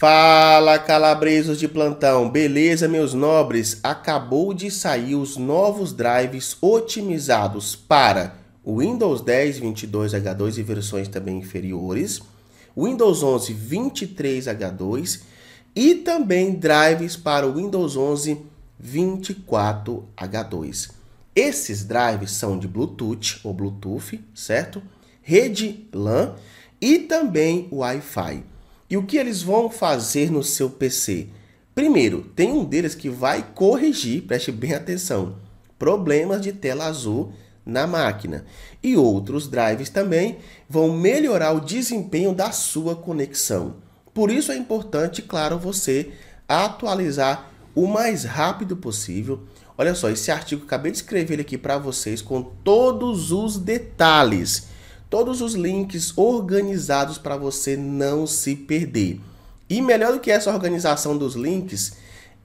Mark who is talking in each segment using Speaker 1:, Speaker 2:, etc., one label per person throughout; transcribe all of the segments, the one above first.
Speaker 1: Fala, calabresos de plantão, beleza, meus nobres? Acabou de sair os novos drives otimizados para o Windows 10 22H2 e versões também inferiores, Windows 11 23H2 e também drives para o Windows 11 24H2. Esses drives são de Bluetooth ou Bluetooth, certo? Rede LAN e também Wi-Fi. E o que eles vão fazer no seu PC? Primeiro, tem um deles que vai corrigir, preste bem atenção, problemas de tela azul na máquina. E outros drives também vão melhorar o desempenho da sua conexão. Por isso é importante, claro, você atualizar o mais rápido possível. Olha só, esse artigo acabei de escrever aqui para vocês com todos os detalhes todos os links organizados para você não se perder. E melhor do que essa organização dos links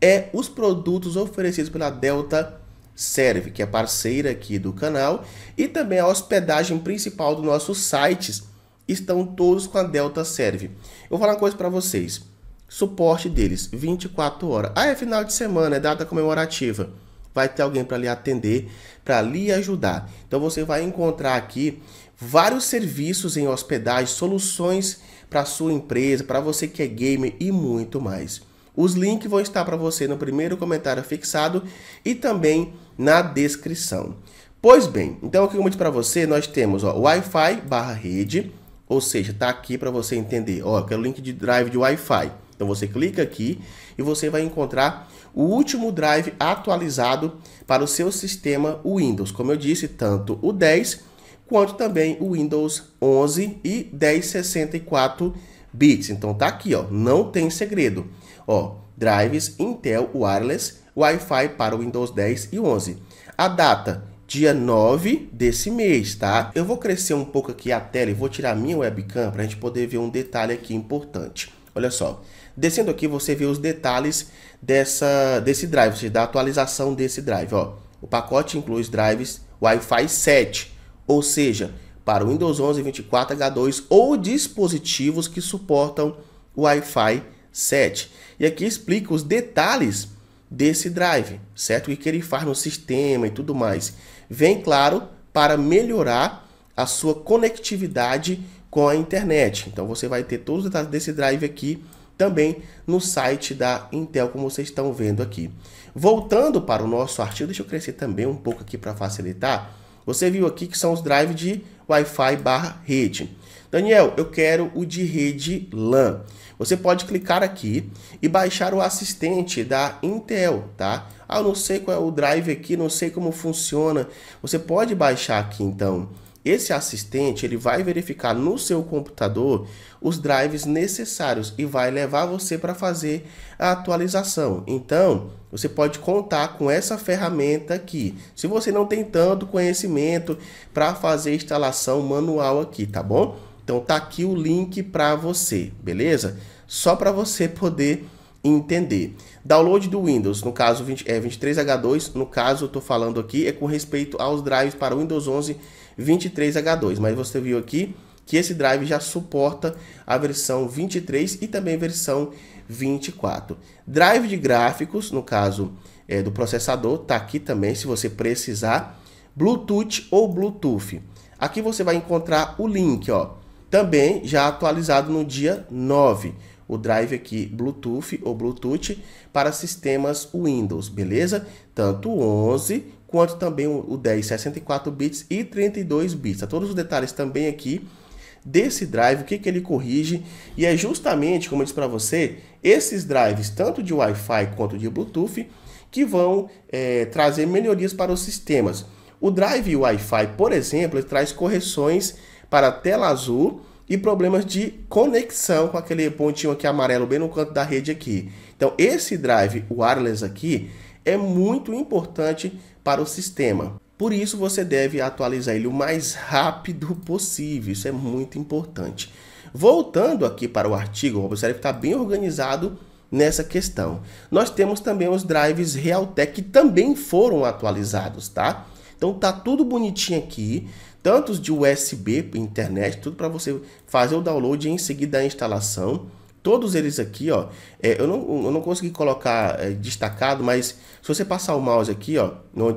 Speaker 1: é os produtos oferecidos pela Delta Serve, que é parceira aqui do canal, e também a hospedagem principal dos nossos sites estão todos com a Delta Serve. Eu vou falar uma coisa para vocês. Suporte deles 24 horas. Ah, é final de semana, é data comemorativa. Vai ter alguém para lhe atender, para lhe ajudar. Então você vai encontrar aqui vários serviços em hospedagem, soluções para sua empresa, para você que é gamer e muito mais. Os links vão estar para você no primeiro comentário fixado e também na descrição. Pois bem, então aqui como eu disse para você, nós temos Wi-Fi barra rede, ou seja, está aqui para você entender. Ó, eu quero é o link de drive de Wi-Fi. Então você clica aqui e você vai encontrar o último drive atualizado para o seu sistema Windows. Como eu disse, tanto o 10 quanto também o Windows 11 e 1064 bits. Então tá aqui, ó, não tem segredo. Ó, drives Intel Wireless, Wi-Fi para o Windows 10 e 11. A data dia 9 desse mês, tá? Eu vou crescer um pouco aqui a tela e vou tirar minha webcam para a gente poder ver um detalhe aqui importante. Olha só, descendo aqui você vê os detalhes dessa, desse drive, da atualização desse drive, ó. O pacote inclui os drives Wi-Fi 7, ou seja, para o Windows 11 24H2 ou dispositivos que suportam o Wi-Fi 7. E aqui explica os detalhes desse drive, certo? O que ele faz no sistema e tudo mais. Vem, claro, para melhorar a sua conectividade com a internet. Então você vai ter todos os detalhes desse drive aqui também no site da Intel, como vocês estão vendo aqui. Voltando para o nosso artigo, deixa eu crescer também um pouco aqui para facilitar. Você viu aqui que são os drives de Wi-Fi barra rede. Daniel, eu quero o de rede LAN. Você pode clicar aqui e baixar o assistente da Intel, tá? Ah, eu não sei qual é o drive aqui, não sei como funciona. Você pode baixar aqui então. Esse assistente ele vai verificar no seu computador os drives necessários e vai levar você para fazer a atualização. Então, você pode contar com essa ferramenta aqui. Se você não tem tanto conhecimento para fazer instalação manual aqui, tá bom? Então tá aqui o link para você, beleza? Só para você poder entender. Download do Windows, no caso 20, é 23H2, no caso eu tô falando aqui é com respeito aos drives para o Windows 11 23H2, mas você viu aqui que esse drive já suporta a versão 23 e também versão 24. Drive de gráficos, no caso é, do processador, está aqui também se você precisar. Bluetooth ou Bluetooth. Aqui você vai encontrar o link, ó. Também já atualizado no dia 9, o drive aqui Bluetooth ou Bluetooth para sistemas Windows, beleza? Tanto o 11 quanto também o 10 64 bits e 32 bits. Tá? Todos os detalhes também aqui desse drive, o que, que ele corrige. E é justamente, como eu disse para você, esses drives, tanto de Wi-Fi quanto de Bluetooth, que vão é, trazer melhorias para os sistemas. O drive Wi-Fi, por exemplo, ele traz correções para tela azul e problemas de conexão com aquele pontinho aqui amarelo bem no canto da rede aqui. Então esse drive wireless aqui é muito importante para o sistema. Por isso você deve atualizar ele o mais rápido possível, isso é muito importante. Voltando aqui para o artigo, observe que está bem organizado nessa questão. Nós temos também os drives Realtek que também foram atualizados, tá? Então tá tudo bonitinho aqui, tantos de USB, internet, tudo para você fazer o download e em seguida a instalação todos eles aqui, ó, é, eu, não, eu não consegui colocar é, destacado, mas se você passar o mouse aqui, ó,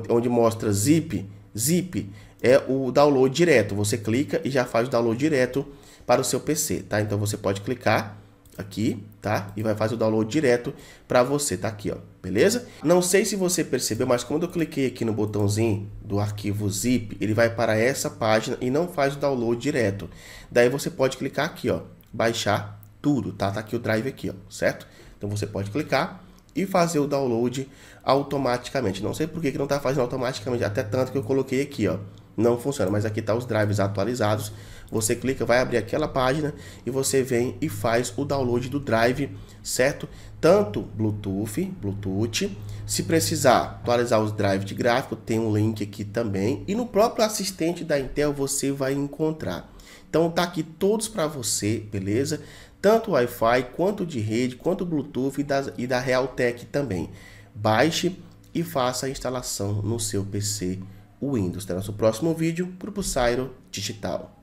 Speaker 1: onde mostra zip, zip é o download direto. Você clica e já faz o download direto para o seu PC, tá? Então você pode clicar aqui, tá? E vai fazer o download direto para você, tá aqui, ó. Beleza? Não sei se você percebeu, mas quando eu cliquei aqui no botãozinho do arquivo zip, ele vai para essa página e não faz o download direto. Daí você pode clicar aqui, ó, baixar tudo, tá? Tá aqui o drive aqui, ó, certo? Então você pode clicar e fazer o download automaticamente. Não sei por que, que não tá fazendo automaticamente, até tanto que eu coloquei aqui, ó. Não funciona, mas aqui tá os drives atualizados. Você clica, vai abrir aquela página e você vem e faz o download do drive, certo? Tanto Bluetooth, Bluetooth, se precisar atualizar os drives de gráfico, tem um link aqui também. E no próprio assistente da Intel você vai encontrar. Então tá aqui todos para você, beleza? tanto Wi-Fi quanto de rede, quanto Bluetooth e da, e da Realtek também. Baixe e faça a instalação no seu PC Windows. Até nosso próximo vídeo, Grupo Sairo Digital.